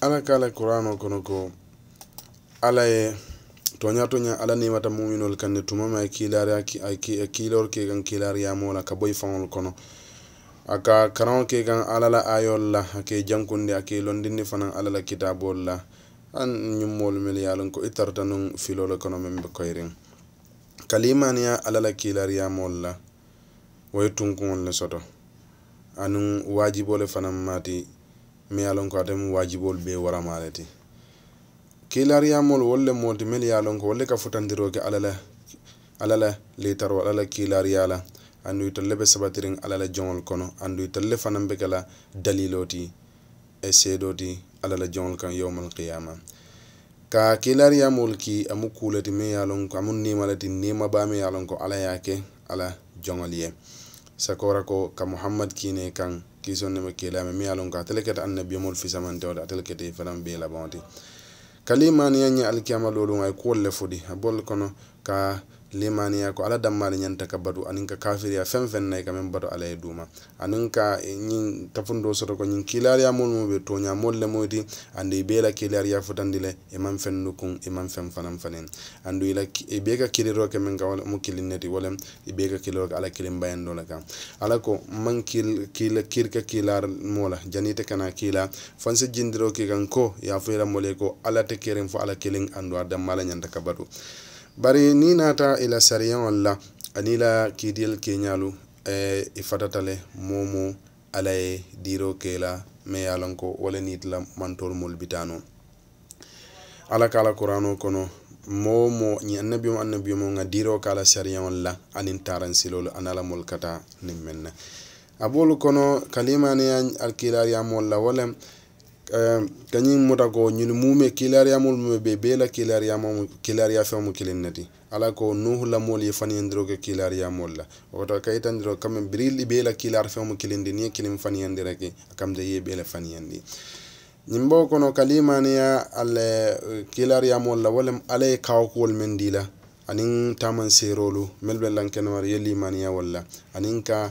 ala kala qur'ano kono ko ala ye toña toña ala nimata muminol kanne tuma ma e kilari a kilor e ke gan kilari yamola ka boy faŋol kono aka ka ke gan ala la ayol la a ke jankundi a ke londindi fanan ala la kitabol la an mol mel ye lon ko itar tanun filol kono mem be koyiriŋ kalimaniya ala la kilariyamol la wo ye tunkuŋol le soto aniŋ wajibole fanaŋ mati. miyalonko atem wajibol be waramaleti kilariyamol wolle moti mel yalonko wolle ka futandiroke alala alala litaro alala kilariyala anduyi talle be sabatirin alala jongol kono anduyi talle fanan be gala daliloti e sedoti alala jongol kan yowmal qiyama ka kilariyamol ki amu kulati me yalonko amu nimalati nima bame yalonko ala yake ala jongol ye sakora ko ka muhammad kine kan kiso nema kilame mi alon ka tele keta annabi mol fi samante wala tele kete falam be la bonti kalimani yanya alkiyama lolu ngay ko le fudi abol kono ka limaniya ko ala dammali ñanta ka batu anin ka kafiriya fen fen nayi kamen batu ala ye duma anin ka ñin tafundo soto ko ñin kilariya mol mu be toña mol le moyti andi be la kilariya futandi le e man fen nukun e man fen fanan fanen andu ila e be ka kiliro ke men ka wala mu kilinneti wala e be ka kiliro ala kilin bayando la kan ala ko man kil kila kirka kilar mola janite kana kila fansi jindiro ke kan ko ya fuyela mole ko ala te keren fo ala kilin andu a dammala ñanta ka batu bari ni nata i la sariyaŋol la ani la kidiyel keñalu eh, i fatata le momo ala ye diro ke la ma ye a lonko wala ni itila mantolu molu bitano ala ka la kurano kono moo mo ñi annabiyomo annabiyomo ŋa diro ka la sariyaŋol la aniŋ taransilolu ana la molu kata niŋ meŋ na a bolu kono kalimaniya alkilariyamol la wala Ehm, kañi muta ko ñun mume kilariyamol mume be be la kilariyamo kilariyafeŋo mu kiliŋ ne ti ala ko nuhu lamol ye faniyandiro ke kilariyamol la woto kayitandiro kameŋ biril be la kilarifeŋo mu kilindi niŋ ye kiliŋ faniyandira ke kamta ye be la faniyandi ñiŋ bo kono kalimaniya alla kilariyamol la wolem ala ye kawakuwol meŋ di la aniŋ taman seerolu mel be lankenowar ye limaniya wol la aniŋ ka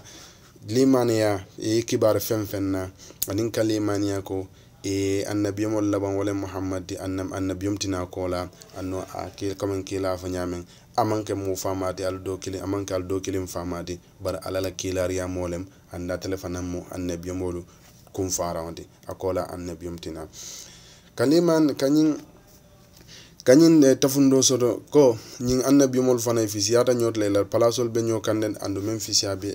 limaniya ye kibar feŋ feŋ na aniŋ ka limaniya ko e annabiyomol laban wala muhammad annam tina kola anno a ke kamen la fa ñamen amanke mo famade ala dow kilin amanke ala dow kilin famade bar alala ke la riya molem anda telefonam mu mo annabiyomolu kum farawde akola kola tina kaniman kanyin kanyin ne tafundo soto ko ñin annabiyomol fana fisiyata ñotle la palasol be ño kanden andu men fisiya be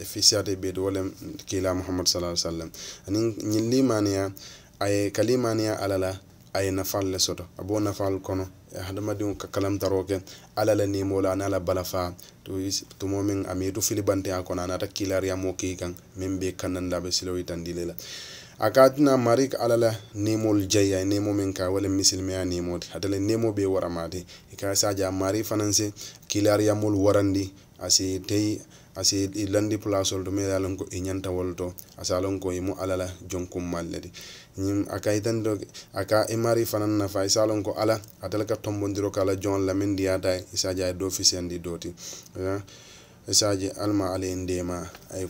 do beede ke la muhammad sallallahu alaihi wasallam anin nyin limaniya a ye kalimaniya ala la a ye nafal le soto a b'o nafal kono eh, hadamadiŋo ka kalamtaro ke ala la nimo la ana la balafa tumo miŋ a miitu filibante a kono anata kilariya mo kei kaŋ miŋ be kannanda a be silo yitandile la a ka tuna marik ala la nemol jayya nemo min ka wala misilmeya nemo ata la nemo be waramate i ka saja mari fanaŋ se kilariya mol warandi asi tei asi landi pulasol to mira lon ko inyanta wolto asalon ko imo alala jonkum malledi nyim aka itando aka imari fanan nafa fa isalon ko ala atala ka tombondiro kala jon lamin diata isaja do fisendi doti isaji alma ale ndema ay